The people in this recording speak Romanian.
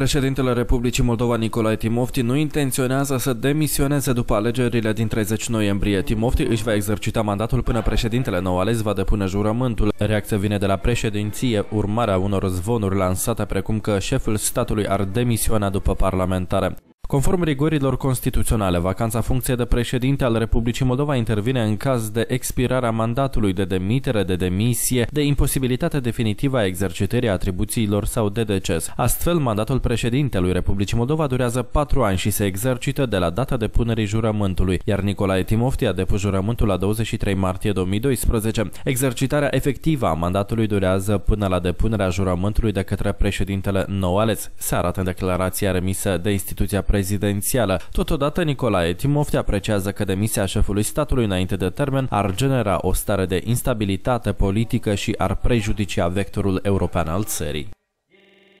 Președintele Republicii Moldova Nicolae Timofti nu intenționează să demisioneze după alegerile din 30 noiembrie. Timofti își va exercita mandatul până președintele nou ales va depune jurământul. Reacția vine de la președinție, urmarea unor zvonuri lansate precum că șeful statului ar demisiona după parlamentare. Conform rigorilor constituționale, vacanța funcției de președinte al Republicii Moldova intervine în caz de expirarea mandatului de demitere, de demisie, de imposibilitate definitivă a exercitării atribuțiilor sau de deces. Astfel, mandatul președintelui Republicii Moldova durează patru ani și se exercită de la data depunerii jurământului, iar Nicolae Timofti a depus jurământul la 23 martie 2012. Exercitarea efectivă a mandatului durează până la depunerea jurământului de către președintele nou ales. Se arată în declarația remisă de instituția președintelui prezidențială. Totodată, Nicolae Timofte apreciază că demisia șefului statului înainte de termen ar genera o stare de instabilitate politică și ar prejudicia vectorul european al țării.